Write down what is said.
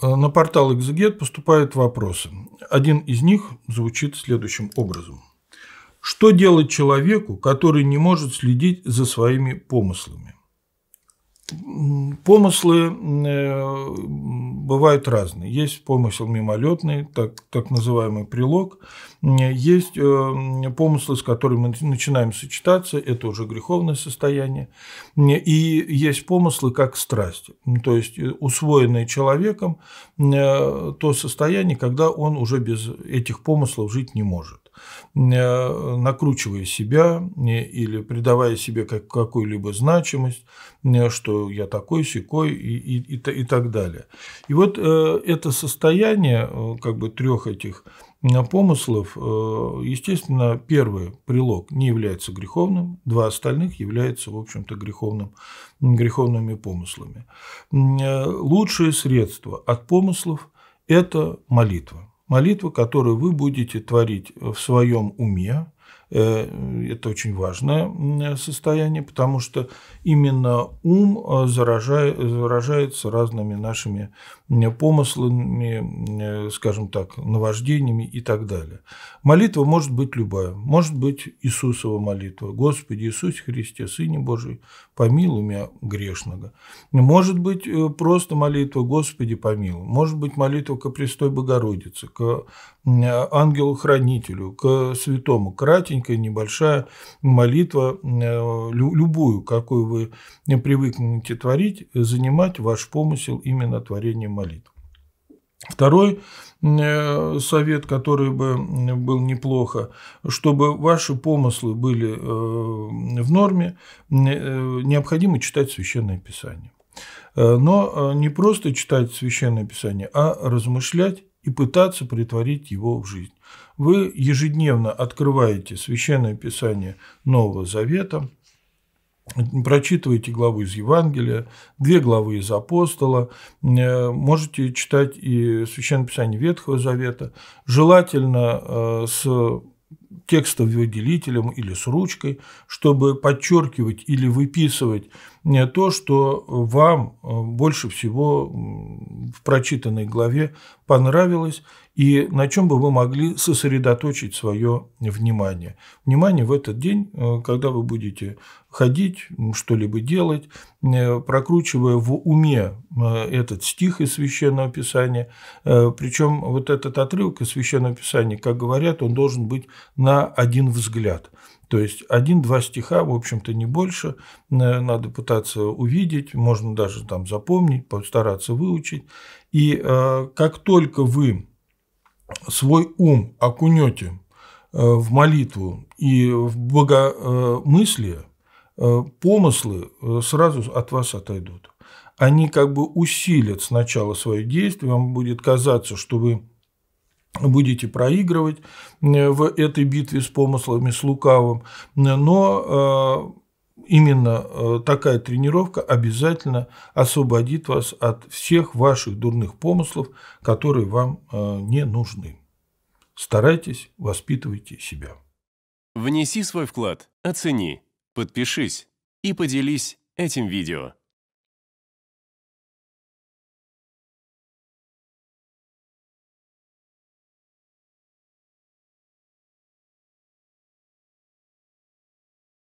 Э, на портал Exeget поступают вопросы. Один из них звучит следующим образом. Что делать человеку, который не может следить за своими помыслами? Помыслы э, бывают разные. Есть помысел мимолетный, так, так называемый прилог. Есть э, помыслы, с которыми мы начинаем сочетаться, это уже греховное состояние. И есть помыслы как страсть, то есть э, усвоенное человеком то состояние, когда он уже без этих помыслов жить не может. Э, накручивая себя э, или придавая себе какую-либо значимость, э, что я такой, секой и, и, и, и так далее. И вот это состояние как бы трех этих помыслов, естественно, первый прилог не является греховным, два остальных являются, в общем-то, греховным, греховными помыслами. Лучшее средство от помыслов – это молитва. Молитва, которую вы будете творить в своем уме, э, это очень важное состояние, потому что именно ум э, заражает, заражается разными нашими помыслами, скажем так, наваждениями и так далее. Молитва может быть любая. Может быть Иисусова молитва. «Господи Иисусе Христе, Сыне Божий, помилуй меня грешного». Может быть э, просто молитва «Господи, помилуй». Может быть молитва к Престой Богородице, к ангелу-хранителю, к святому. Кратенькая, небольшая молитва, э, любую, какую вы привыкнете творить, занимать ваш помысел именно творением молитву. Второй э, совет, который бы был неплохо, чтобы ваши помыслы были э, в норме, э, необходимо читать Священное Писание. Но не просто читать Священное Писание, а размышлять и пытаться притворить его в жизнь. Вы ежедневно открываете Священное Писание Нового Завета – Прочитывайте главу из Евангелия, две главы из Апостола, э, можете читать и Священное Писание Ветхого Завета, желательно э, с текстовыделителем или с ручкой, чтобы подчеркивать или выписывать э, то, что вам больше всего в прочитанной главе понравилось, и на чем бы вы могли сосредоточить свое внимание. Внимание в этот день, э, когда вы будете ходить, что-либо делать, э, прокручивая в уме э, этот стих из Священного Писания. Причем вот этот отрывок из Священного Писания, как говорят, он должен быть на один взгляд. То есть один-два стиха, в общем-то, не больше. Надо пытаться увидеть, можно даже там запомнить, постараться выучить. И как только вы свой ум окунете э, в молитву и в богомыслие, э, помыслы э, сразу от вас отойдут. Они как бы усилят сначала свои действия, вам будет казаться, что вы будете проигрывать в этой битве с помыслами, с лукавым, но именно э, такая тренировка обязательно освободит вас от всех ваших дурных помыслов, которые вам э, не нужны. Старайтесь, воспитывайте себя. Внеси свой вклад, оцени, подпишись и поделись этим видео.